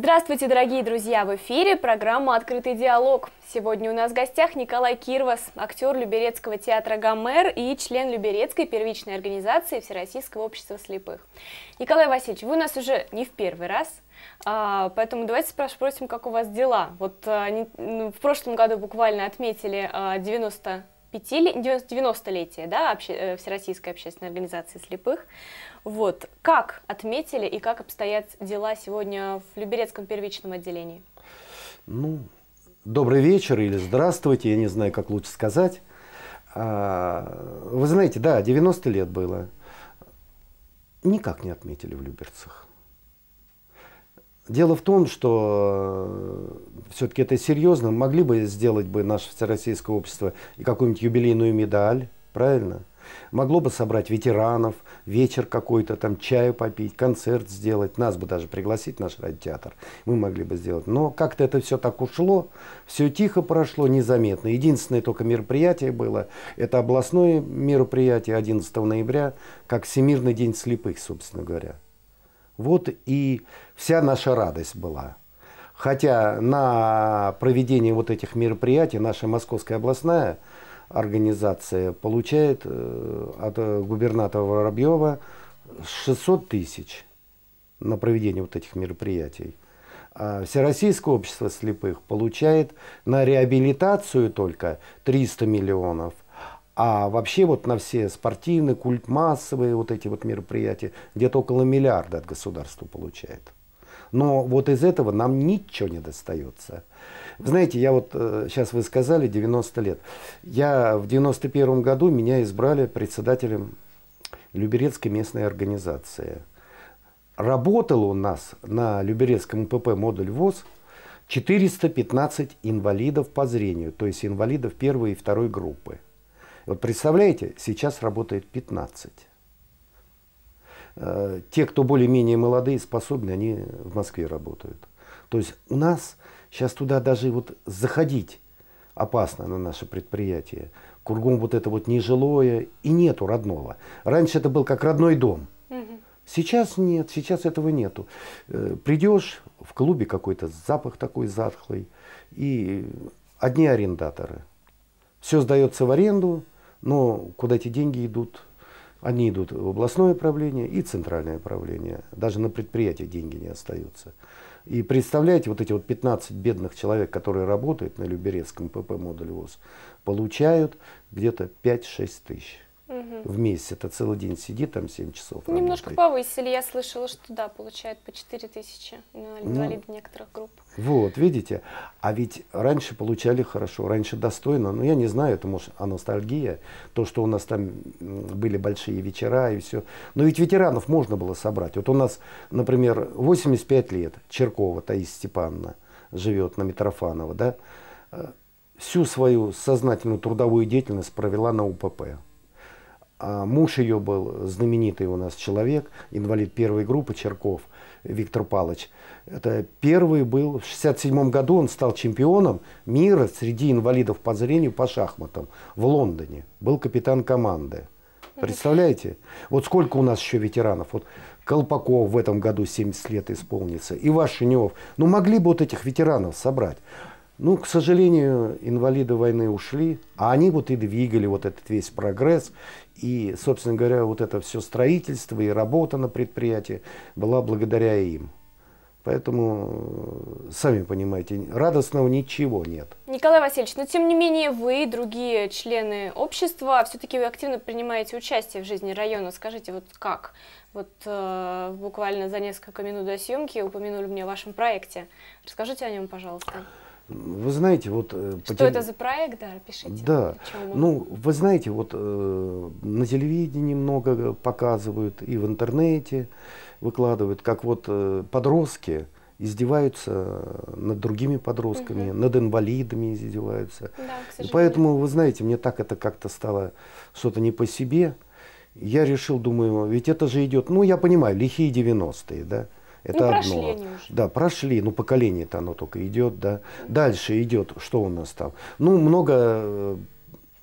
Здравствуйте, дорогие друзья! В эфире программа «Открытый диалог». Сегодня у нас в гостях Николай Кирвас, актер Люберецкого театра «Гомер» и член Люберецкой первичной организации Всероссийского общества слепых. Николай Васильевич, вы у нас уже не в первый раз, а, поэтому давайте спросим, как у вас дела. Вот а, ну, в прошлом году буквально отметили 90 а, 90-летие да, обще, э, Всероссийской общественной организации слепых. Вот. Как отметили и как обстоят дела сегодня в Люберецком первичном отделении? Ну, добрый вечер или здравствуйте, я не знаю, как лучше сказать. А, вы знаете, да, 90 лет было. Никак не отметили в Люберцах. Дело в том, что э, все-таки это серьезно. Могли бы сделать бы наше всероссийское общество и какую-нибудь юбилейную медаль, правильно? Могло бы собрать ветеранов, вечер какой-то, там чаю попить, концерт сделать, нас бы даже пригласить, наш радиотеатр. Мы могли бы сделать. Но как-то это все так ушло, все тихо прошло, незаметно. Единственное только мероприятие было, это областное мероприятие 11 ноября, как Всемирный день слепых, собственно говоря. Вот и вся наша радость была. Хотя на проведение вот этих мероприятий наша Московская областная организация получает э, от губернатора Воробьева 600 тысяч на проведение вот этих мероприятий. А Всероссийское общество слепых получает на реабилитацию только 300 миллионов, а вообще вот на все спортивные, культ массовые вот эти вот мероприятия где-то около миллиарда от государства получает. Но вот из этого нам ничего не достается. знаете, я вот, сейчас э, вы сказали, 90 лет. Я в 91 году, меня избрали председателем Люберецкой местной организации. работал у нас на Люберецком ПП модуль ВОЗ 415 инвалидов по зрению, то есть инвалидов первой и второй группы. Вот представляете, сейчас работает 15. Э, те, кто более-менее молодые, способны, они в Москве работают. То есть у нас сейчас туда даже вот заходить опасно на наше предприятие. Кругом вот это вот нежилое и нету родного. Раньше это был как родной дом. Сейчас нет, сейчас этого нету. Э, придешь в клубе какой-то запах такой затхлый и одни арендаторы. Все сдается в аренду, но куда эти деньги идут, они идут в областное правление и центральное правление. Даже на предприятиях деньги не остаются. И представляете, вот эти вот 15 бедных человек, которые работают на Люберецком ПП модуль ВОЗ, получают где-то 5-6 тысяч в месяц. Это целый день сидит, там 7 часов. Немножко работает. повысили. Я слышала, что да, получают по 4 тысячи инвалиды ну, некоторых групп. Вот, видите. А ведь раньше получали хорошо, раньше достойно. Но я не знаю, это может а ностальгия. То, что у нас там были большие вечера и все. Но ведь ветеранов можно было собрать. Вот у нас, например, 85 лет Черкова Таис Степановна живет на Митрофанова, да, э, всю свою сознательную трудовую деятельность провела на УПП. А муж ее был знаменитый у нас человек, инвалид первой группы Черков Виктор Палыч. Это первый был, в 67 году он стал чемпионом мира среди инвалидов по зрению по шахматам в Лондоне. Был капитан команды. Представляете? Вот сколько у нас еще ветеранов. Вот Колпаков в этом году 70 лет исполнится, и Вашинев. Ну, могли бы вот этих ветеранов собрать. Ну, к сожалению, инвалиды войны ушли, а они вот и двигали вот этот весь прогресс. И, собственно говоря, вот это все строительство и работа на предприятии была благодаря им. Поэтому, э, сами понимаете, радостного ничего нет. Николай Васильевич, но тем не менее вы и другие члены общества все-таки вы активно принимаете участие в жизни района. Скажите, вот как? Вот э, буквально за несколько минут до съемки упомянули мне о вашем проекте. Расскажите о нем, пожалуйста. Вы знаете, вот... Э, Что по это за проект, да, пишите. Да, ну, вы знаете, вот э, на телевидении много показывают и в интернете выкладывают, как вот э, подростки издеваются над другими подростками, угу. над инвалидами издеваются. Да, Поэтому, вы знаете, мне так это как-то стало что-то не по себе. Я решил, думаю, ведь это же идет, ну, я понимаю, лихие 90-е, да. Это ну, прошли одно. Они уже. Да, прошли, ну поколение-то оно только идет, да. Дальше идет, что у нас там? Ну, много э,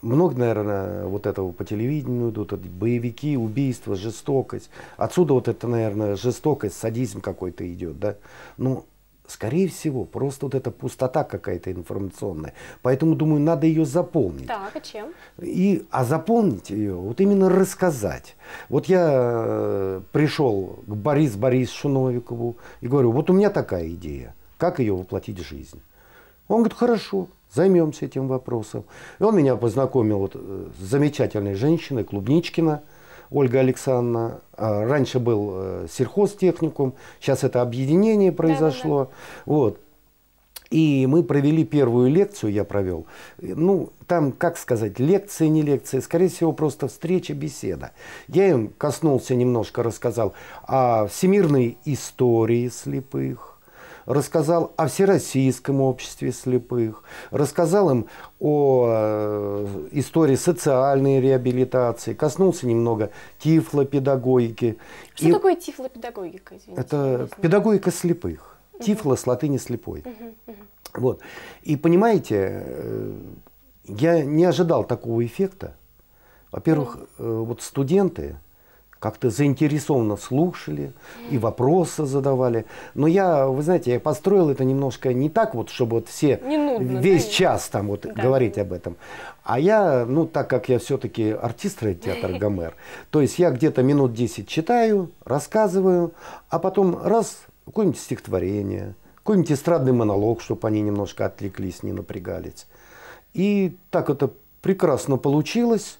много, наверное, вот этого по телевидению идут, боевики, убийства, жестокость. Отсюда вот это, наверное, жестокость, садизм какой-то идет, да. Ну, Скорее всего, просто вот эта пустота какая-то информационная. Поэтому, думаю, надо ее заполнить. Так, а чем? И, а заполнить ее, вот именно рассказать. Вот я э, пришел к Борису Борисовичу Новикову и говорю, вот у меня такая идея, как ее воплотить в жизнь. Он говорит, хорошо, займемся этим вопросом. И он меня познакомил вот э, с замечательной женщиной Клубничкина – Ольга Александровна. А, раньше был э, сельхозтехникум, сейчас это объединение произошло. Да, да, да. Вот. И мы провели первую лекцию, я провел. Э, ну, там, как сказать, лекция, не лекция, скорее всего, просто встреча, беседа. Я им коснулся немножко, рассказал о всемирной истории слепых, рассказал о Всероссийском обществе слепых, рассказал им о э, истории социальной реабилитации, коснулся немного тифлопедагогики. Что И... такое тифлопедагогика, извините? Это педагогика слепых. Угу. Тифло с латыни «слепой». Угу, угу. Вот. И понимаете, э, я не ожидал такого эффекта. Во-первых, угу. вот студенты как-то заинтересованно слушали и вопросы задавали. Но я, вы знаете, я построил это немножко не так вот, чтобы вот все не нудно, весь да? час там вот да. говорить об этом. А я, ну так как я все-таки артист театра Гомер, то есть я где-то минут 10 читаю, рассказываю, а потом раз какое-нибудь стихотворение, какой-нибудь эстрадный монолог, чтобы они немножко отвлеклись, не напрягались. И так это прекрасно получилось.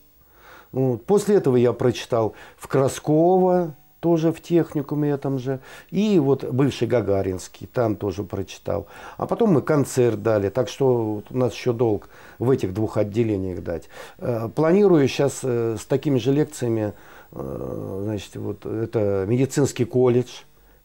Ну, вот. После этого я прочитал в Краскова, тоже в техникуме этом же. И вот бывший Гагаринский, там тоже прочитал. А потом мы концерт дали, так что у нас еще долг в этих двух отделениях дать. Э, планирую сейчас э, с такими же лекциями, э, значит, вот это медицинский колледж,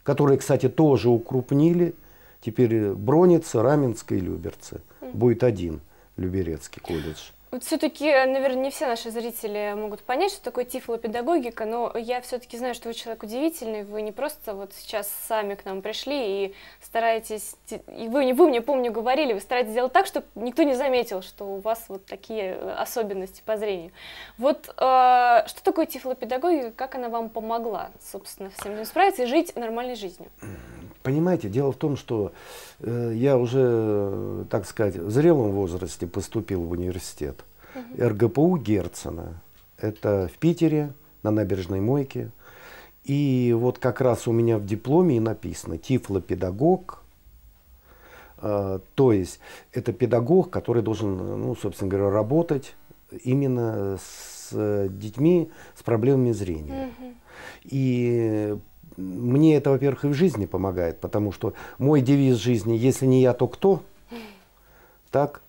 который, кстати, тоже укрупнили. Теперь Броница, Раменская и Люберцы. Будет один Люберецкий колледж. Вот все-таки, наверное, не все наши зрители могут понять, что такое тифлопедагогика, но я все-таки знаю, что вы человек удивительный, вы не просто вот сейчас сами к нам пришли и стараетесь, и вы, вы мне, помню, говорили, вы стараетесь сделать так, чтобы никто не заметил, что у вас вот такие э, особенности по зрению. Вот э, что такое тифлопедагогика, как она вам помогла, собственно, всем этим справиться и жить нормальной жизнью? Понимаете, дело в том, что э, я уже, так сказать, в зрелом возрасте поступил в университет. Угу. РГПУ Герцена. Это в Питере, на набережной Мойке. И вот как раз у меня в дипломе и написано «Тифлопедагог», э, то есть это педагог, который должен, ну, собственно говоря, работать именно с детьми с проблемами зрения. Угу. И мне это, во-первых, и в жизни помогает, потому что мой девиз жизни – если не я, то кто? Так?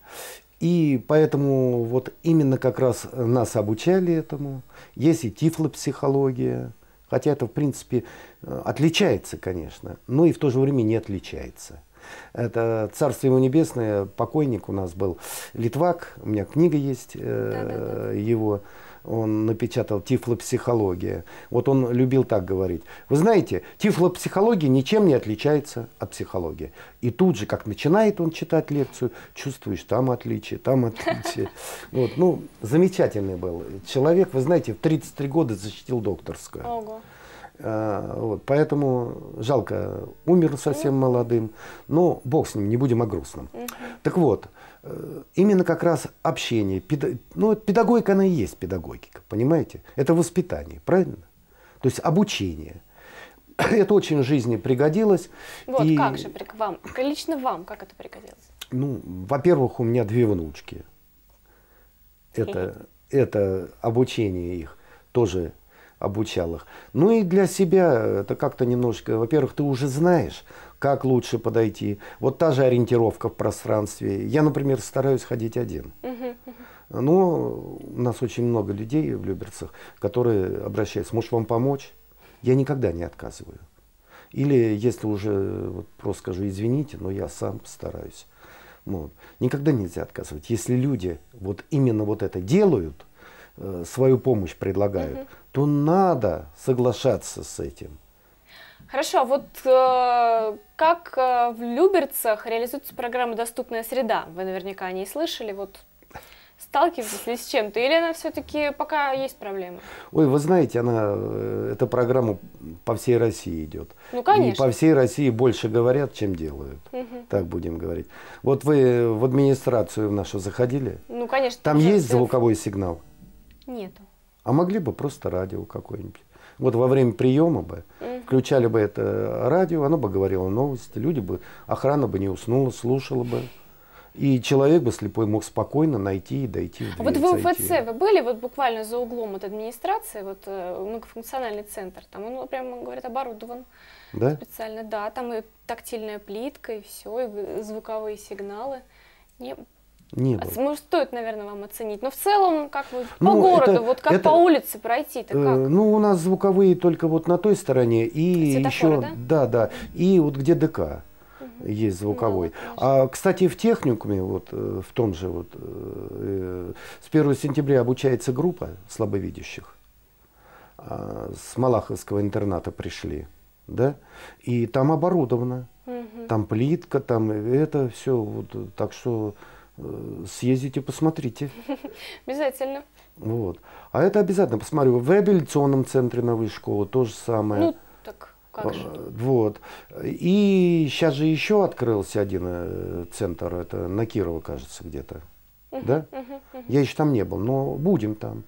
И поэтому вот именно как раз нас обучали этому. Есть и тифлопсихология, хотя это, в принципе, э, отличается, конечно, но и в то же время не отличается. Это «Царство его небесное», покойник у нас был Литвак, у меня книга есть э, да, да, да. его он напечатал «Тифлопсихология». Вот он любил так говорить. Вы знаете, тифлопсихология ничем не отличается от психологии. И тут же, как начинает он читать лекцию, чувствуешь, там отличие, там отличие. Вот, ну, замечательный был человек. Вы знаете, в 33 года защитил докторскую. Ого. А, вот, поэтому жалко, умер совсем молодым. Но бог с ним, не будем о грустном. Так вот, Э, именно как раз общение, педаг... ну, педагогика, она и есть педагогика, понимаете? Это воспитание, правильно? То есть обучение. Это очень в жизни пригодилось. Вот и... как же вам, лично вам, как это пригодилось? Ну, во-первых, у меня две внучки. Это, это обучение их тоже обучал их. Ну и для себя это как-то немножко, во-первых, ты уже знаешь, как лучше подойти. Вот та же ориентировка в пространстве. Я, например, стараюсь ходить один. Но ну, у нас очень много людей в Люберцах, которые обращаются, может вам помочь? Я никогда не отказываю. Или если уже вот, просто скажу, извините, но я сам постараюсь. Ну, вот. Никогда нельзя отказывать. Если люди вот именно вот это делают, э, свою помощь предлагают, то надо соглашаться с этим. Хорошо, а вот э, как э, в Люберцах реализуется программа «Доступная среда»? Вы наверняка о ней слышали, вот сталкиваетесь ли с чем-то? Или она все-таки пока есть проблемы? Ой, вы знаете, она, э, эта программа по всей России идет. Ну, конечно. И по всей России больше говорят, чем делают. Угу. Так будем говорить. Вот вы в администрацию нашу заходили? Ну, конечно. Там есть звуковой сигнал? Нету. А могли бы просто радио какое-нибудь? Вот во время приема бы включали бы это радио, оно бы говорило новости, люди бы, охрана бы не уснула, слушала бы. И человек бы слепой мог спокойно найти и дойти в дверь, Вот вы в ФЦ, вы были вот буквально за углом от администрации, вот многофункциональный э, ну, центр, там он ну, прямо, говорит оборудован да? специально, да, там и тактильная плитка, и все, и звуковые сигналы. Не, не а было. Может, ну, стоит, наверное, вам оценить. Но в целом, как вы ну, по городу, это, вот как это, по улице пройти-то э, как? Э, ну, у нас звуковые только вот на той стороне и Светофоры, еще... Да? да, да. И вот где ДК угу. есть ну, звуковой. Да, а, кстати, в техникуме, вот э, в том же, вот э, э с 1 сентября обучается группа слабовидящих. А, с Малаховского интерната пришли, да? И там оборудовано. Угу. Там плитка, там это все. Вот, так что... Э, съездите, посмотрите. Обязательно. Вот. А это обязательно. Посмотрю, в реабилитационном центре новой школы то же самое. Ну, так как э, же. Вот. И сейчас же еще открылся один э, центр, это на Кирова, кажется, где-то. да? Uh Я еще там не был, но будем там.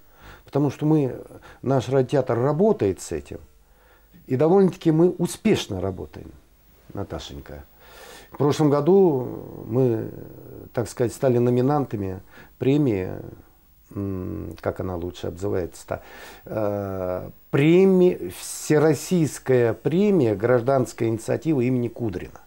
Потому что мы, наш радиотеатр работает с этим. И довольно-таки мы успешно работаем, Наташенька. В прошлом году мы, так сказать, стали номинантами премии, как она лучше обзывается-то, э, премии, Всероссийская премия гражданской инициативы имени Кудрина.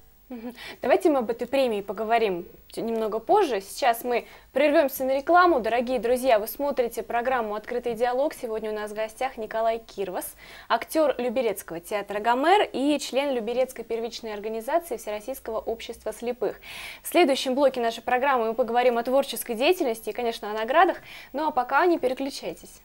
Давайте мы об этой премии поговорим немного позже. Сейчас мы прервемся на рекламу. Дорогие друзья, вы смотрите программу «Открытый диалог». Сегодня у нас в гостях Николай Кирвас, актер Люберецкого театра «Гомер» и член Люберецкой первичной организации Всероссийского общества слепых. В следующем блоке нашей программы мы поговорим о творческой деятельности и, конечно, о наградах. Ну а пока не переключайтесь.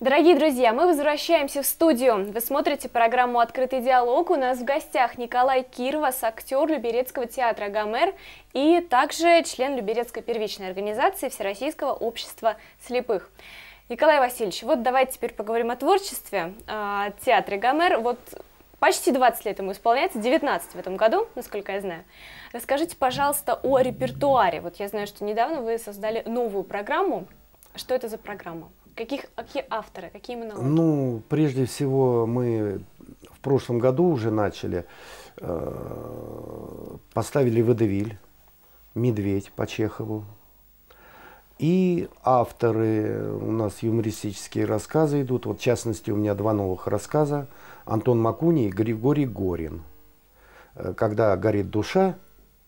Дорогие друзья, мы возвращаемся в студию. Вы смотрите программу «Открытый диалог». У нас в гостях Николай Кирвас, актер Люберецкого театра «Гомер» и также член Люберецкой первичной организации Всероссийского общества слепых. Николай Васильевич, вот давайте теперь поговорим о творчестве, о а, театре «Гомер». Вот почти 20 лет ему исполняется, 19 в этом году, насколько я знаю. Расскажите, пожалуйста, о репертуаре. Вот я знаю, что недавно вы создали новую программу. Что это за программа? Каких, какие авторы, какие именно? Ну, прежде всего, мы в прошлом году уже начали, э, поставили Водевиль, Медведь по Чехову. И авторы у нас юмористические рассказы идут. Вот, в частности, у меня два новых рассказа. Антон Макуни и Григорий Горин. Э, «Когда горит душа»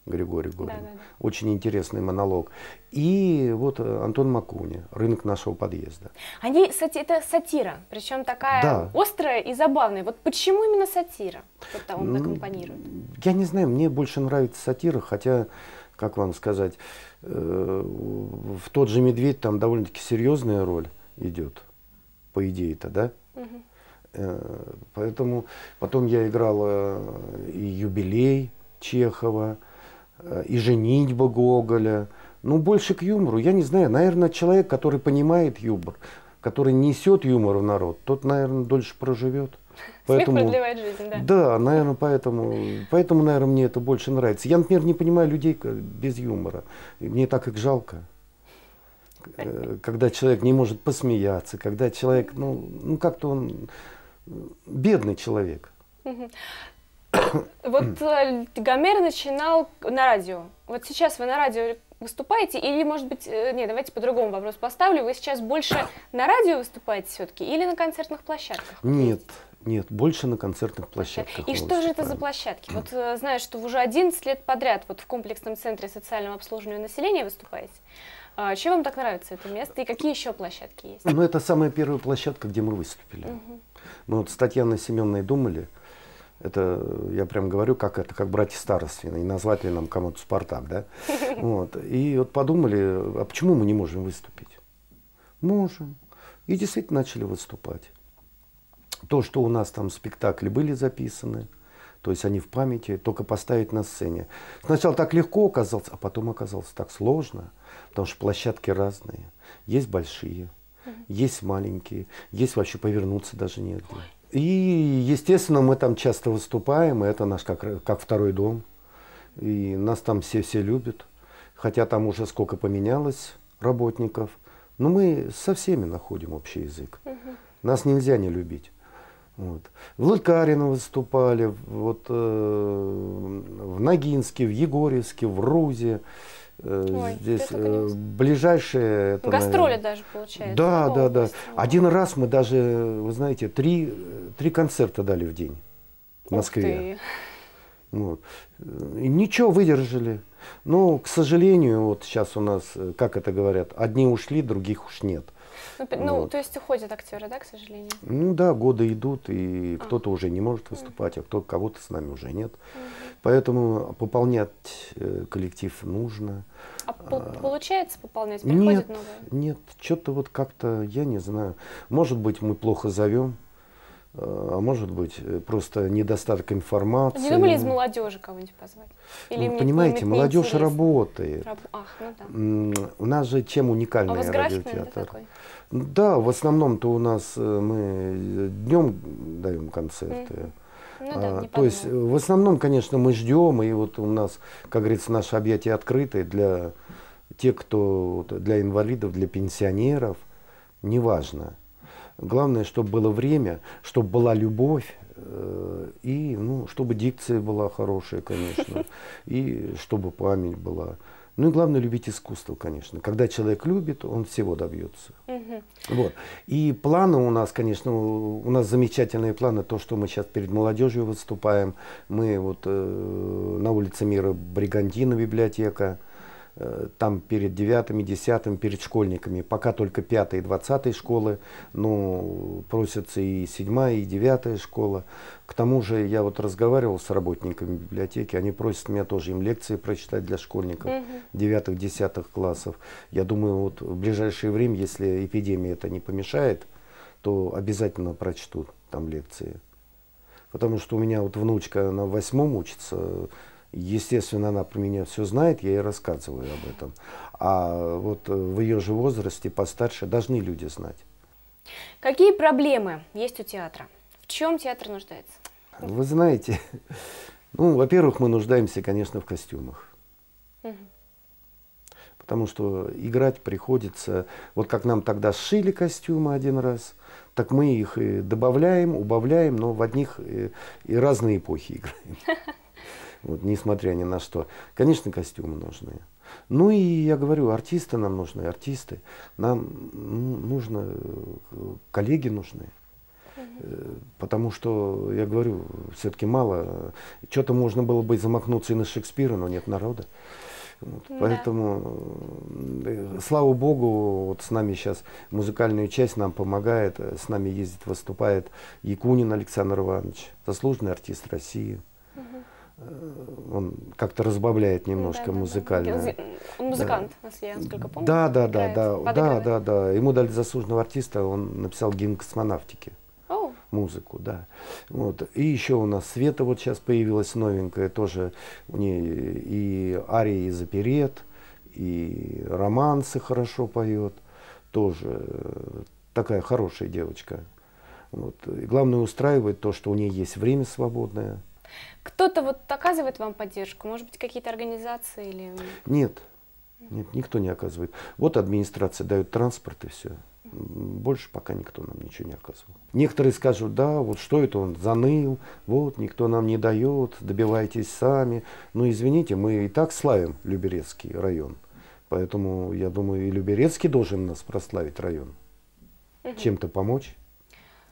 Григорий Горин. Да, да. Очень интересный монолог. И вот э, Антон Макуни, «Рынок нашего подъезда». Они, кстати, это сатира, причем такая да. острая и забавная. Вот почему именно сатира? Вот там он ну, компонирует. Я не знаю, мне больше нравится сатира, хотя, как вам сказать, э, в тот же «Медведь» там довольно-таки серьезная роль идет, по идее-то, да? Угу. Э, поэтому потом я играла э, и юбилей Чехова, Э, и женитьба Гоголя. Ну, больше к юмору, я не знаю, наверное, человек, который понимает юмор, который несет юмор в народ, тот, наверное, дольше проживет. Поэтому, Смех продлевает жизнь, да? Да, наверное, поэтому, поэтому, наверное, мне это больше нравится. Я, например, не понимаю людей э, без юмора. мне так их жалко. Э, когда человек не может посмеяться, когда человек, ну, ну как-то он бедный человек. Вот э, Гомер начинал на радио. Вот сейчас вы на радио выступаете, или, может быть, э, не, давайте по-другому вопрос поставлю. Вы сейчас больше на радио выступаете все-таки или на концертных площадках? Нет, нет, больше на концертных площадках. И что же это за площадки? Вот э, знаю, что вы уже 11 лет подряд вот в комплексном центре социального обслуживания населения выступаете. А Чем вам так нравится это место и какие еще площадки есть? Ну, это самая первая площадка, где мы выступили. Угу. Ну, мы вот с Татьяной Семеновной думали, это я прям говорю, как это, как братья старостины, и назвать ли нам команду «Спартак», да? Вот. И вот подумали, а почему мы не можем выступить? Можем. И действительно начали выступать. То, что у нас там спектакли были записаны, то есть они в памяти, только поставить на сцене. Сначала так легко оказалось, а потом оказалось так сложно, потому что площадки разные. Есть большие, есть маленькие, есть вообще повернуться даже негде. Ой. И, естественно, мы там часто выступаем, это наш как, как второй дом. И нас там все-все любят. Хотя там уже сколько поменялось работников. Но мы со всеми находим общий язык. Угу. Нас нельзя не любить. Вот. В Лыкарино выступали, вот, э, в Ногинске, в Егорьевске, в Рузе. Ой, э, здесь э, ближайшие... Это, Гастроли наверное, даже, получается. Да, да, да. Фестиваля. Один раз мы даже, вы знаете, три, три концерта дали в день в Москве. Ух ты. Вот. Э, и ничего, выдержали. Ну, к сожалению, вот сейчас у нас, э, как это говорят, одни ушли, других уж нет. Ну, ну, вот. то есть уходят актеры, да, к сожалению? Ну да, годы идут, и а. кто-то уже не может выступать, а кто кого-то с нами уже нет. Угу. Поэтому пополнять э, коллектив нужно. А, а получается пополнять? Приходит нет, новые? нет, что-то вот как-то, я не знаю. Может быть, мы плохо зовем, Э, а может быть, э, просто недостаток информации. Не думали ну. из молодежи кого-нибудь позвать? Или ну, понимаете, не, молодежь не работает. Раб... Ах, ну да. У нас же чем уникальный а у вас радиотеатр? Да, такой? Ну да, в основном-то у нас э, мы днем даем концерты. Mm -hmm. Ну, а, да, а, то есть в основном, конечно, мы ждем, и вот у нас, как говорится, наше объятие открытое для тех, кто для инвалидов, для пенсионеров, неважно. Главное, чтобы было время, чтобы была любовь, э, и, ну, чтобы дикция была хорошая, конечно, и чтобы память была. Ну и главное любить искусство, конечно. Когда человек любит, он всего добьется. Угу. Вот. И планы у нас, конечно, у нас замечательные планы. То, что мы сейчас перед молодежью выступаем, мы вот э, на улице Мира Бригантина библиотека, Э, там перед девятыми, десятым, перед школьниками. Пока только пятая и двадцатая школы, но ну, просятся и седьмая, и девятая школа. К тому же я вот разговаривал с работниками библиотеки, они просят меня тоже им лекции прочитать для школьников девятых, десятых классов. Я думаю, вот в ближайшее время, если эпидемия это не помешает, то обязательно прочтут там лекции. Потому что у меня вот внучка, она в восьмом учится, Естественно, она про меня все знает, я ей рассказываю об этом. А вот э, в ее же возрасте, постарше, должны люди знать. Какие проблемы есть у театра? В чем театр нуждается? Вы знаете, ну, во-первых, мы нуждаемся, конечно, в костюмах. Угу. Потому что играть приходится, вот как нам тогда сшили костюмы один раз, так мы их и добавляем, убавляем, но в одних и, э, и разные эпохи играем. вот, несмотря ни на что. Конечно, костюмы нужны. Ну и я говорю, артисты нам нужны, артисты. Нам ну, нужно, э, коллеги нужны. Э, потому что, я говорю, все-таки мало. Что-то можно было бы замахнуться и на Шекспира, но нет народа. Вот, ну да. Поэтому, э, слава богу, вот с нами сейчас музыкальная часть нам помогает. С нами ездит, выступает Якунин Александр Иванович, заслуженный артист России. Э, он как-то разбавляет немножко да, музыкально. Да, да. Он музыкант, да. если я насколько помню. Да, да, да, да, да, да, да. Ему дали заслуженного артиста, он написал гимн космонавтики. музыку, да. Вот. И еще у нас Света вот сейчас появилась новенькая, тоже у нее и арии из оперет, и романсы хорошо поет, тоже э, такая хорошая девочка. Вот. И главное устраивает то, что у нее есть время свободное, кто-то вот оказывает вам поддержку? Может быть, какие-то организации или... Нет, нет, никто не оказывает. Вот администрация дает транспорт и все. Больше пока никто нам ничего не оказывал. Некоторые скажут, да, вот что это он заныл, вот никто нам не дает, добивайтесь сами. Но ну, извините, мы и так славим Люберецкий район. Поэтому, я думаю, и Люберецкий должен нас прославить район. Угу. Чем-то помочь.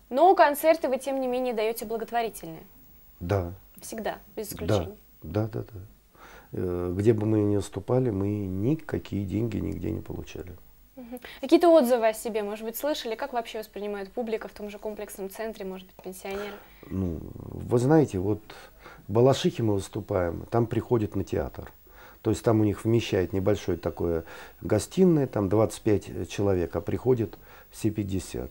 Но концерты вы, тем не менее, даете благотворительные. Да, Всегда, без исключения. Да, да, да. да. Э, где бы мы ни выступали, мы никакие деньги нигде не получали. Угу. Какие-то отзывы о себе, может быть, слышали? Как вообще воспринимает публика в том же комплексном центре, может быть, пенсионеры? Ну, вы знаете, вот в Балашихе мы выступаем, там приходят на театр. То есть там у них вмещает небольшое такое гостиное, там 25 человек, а приходят все 50.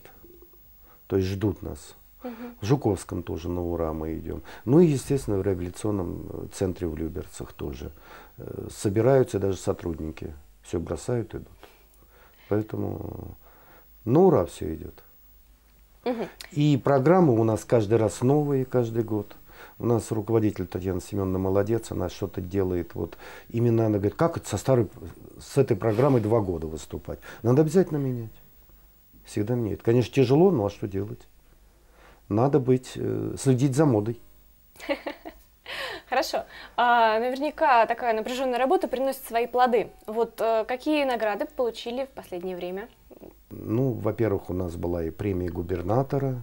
То есть ждут нас. Угу. В Жуковском тоже на ура мы идем. Ну и, естественно, в реабилитационном э, центре в Люберцах тоже. Э, собираются даже сотрудники. Все бросают, идут. Поэтому э, на ура все идет. Угу. И программы у нас каждый раз новые, каждый год. У нас руководитель Татьяна Семеновна молодец, она что-то делает. Вот именно она говорит, как это со старой, с этой программой два года выступать? Надо обязательно менять. Всегда меняет. Конечно, тяжело, но а что делать? надо быть, э, следить за модой. Хорошо. А, наверняка такая напряженная работа приносит свои плоды. Вот э, какие награды получили в последнее время? Ну, во-первых, у нас была и премия губернатора.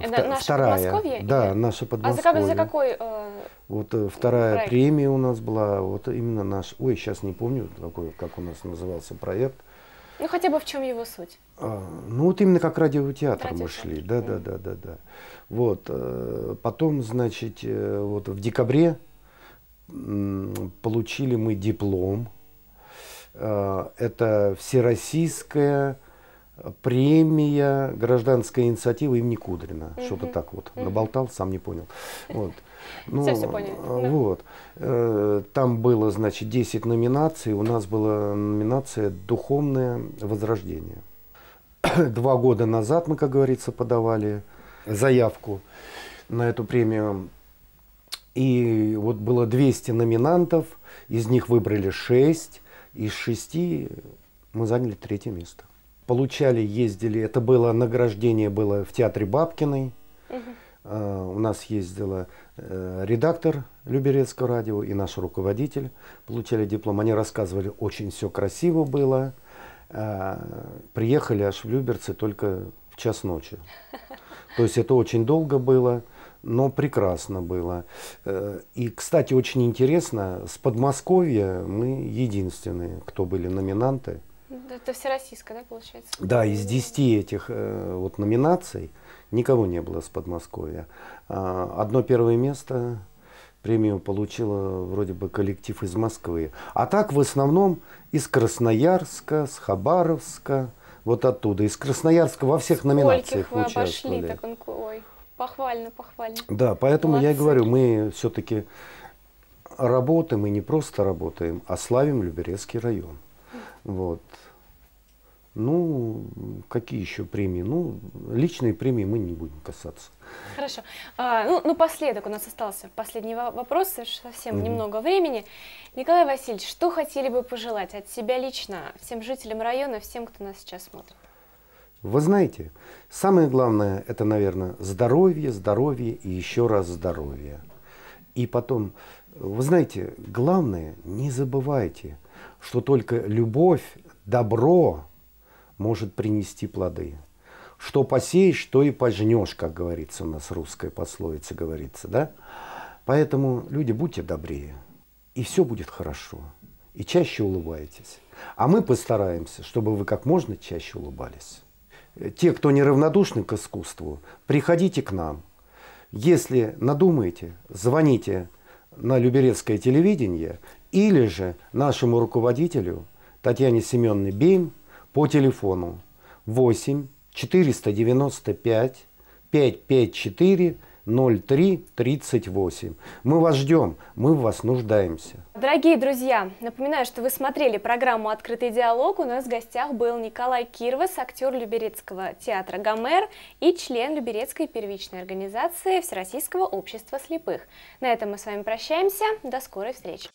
Это э, наша вторая, Подмосковье? Да, или? наша Подмосковье. А за, за какой? Э, вот вторая проект? премия у нас была, вот именно наш, ой, сейчас не помню, какой, как у нас назывался проект. Э, ну хотя бы в чем его суть? А, ну вот именно как радиотеатр, радиотеатр. мы шли, да, да, да, да, да. Вот э, потом, значит, э, вот в декабре получили мы диплом. Э, это всероссийская премия гражданская инициатива имени Кудрина. Угу. Что-то так вот. Угу. Наболтал, сам не понял. Вот. Ну, все, все э, Вот. Э, там было, значит, 10 номинаций. У нас была номинация «Духовное возрождение». Два года назад мы, как говорится, подавали заявку на эту премию. И вот было 200 номинантов, из них выбрали 6. Из 6 мы заняли третье место получали, ездили. Это было награждение было в театре Бабкиной. А, у нас ездила э, редактор Люберецкого радио и наш руководитель. Получали диплом. Они рассказывали, очень все красиво было. А, приехали аж в Люберцы только в час ночи. То есть это очень долго было, но прекрасно было. Э, и, кстати, очень интересно, с Подмосковья мы единственные, кто были номинанты. Это всероссийская, да, получается? Да, из 10 этих э, вот номинаций никого не было с Подмосковья. А, одно первое место премию получила вроде бы коллектив из Москвы. А так в основном из Красноярска, с Хабаровска, вот оттуда. Из Красноярска во всех Скольких номинациях вы участвовали. Обошли, так он, ой, похвально, похвально. Да, поэтому Молодцы. я и говорю, мы все-таки работаем и не просто работаем, а славим Люберецкий район. Вот. Ну, какие еще премии? Ну, личные премии мы не будем касаться. Хорошо. А, ну, напоследок у нас остался последний вопрос, совсем mm-hmm. немного времени. Николай Васильевич, что хотели бы пожелать от себя лично всем жителям района, всем, кто нас сейчас смотрит? Вы знаете, самое главное, это, наверное, здоровье, здоровье и еще раз здоровье. И потом, вы знаете, главное, не забывайте – что только любовь, добро может принести плоды. Что посеешь, то и пожнешь, как говорится у нас русская пословица говорится, да? Поэтому, люди, будьте добрее, и все будет хорошо. И чаще улыбайтесь. А мы постараемся, чтобы вы как можно чаще улыбались. Э, те, кто неравнодушны к искусству, приходите к нам. Если надумаете, звоните на Люберецкое телевидение или же нашему руководителю Татьяне Семеновне Бейм по телефону 8 495 554 0338. Мы вас ждем, мы в вас нуждаемся. Дорогие друзья, напоминаю, что вы смотрели программу «Открытый диалог». У нас в гостях был Николай Кирвас, актер Люберецкого театра «Гомер» и член Люберецкой первичной организации Всероссийского общества слепых. На этом мы с вами прощаемся. До скорой встречи.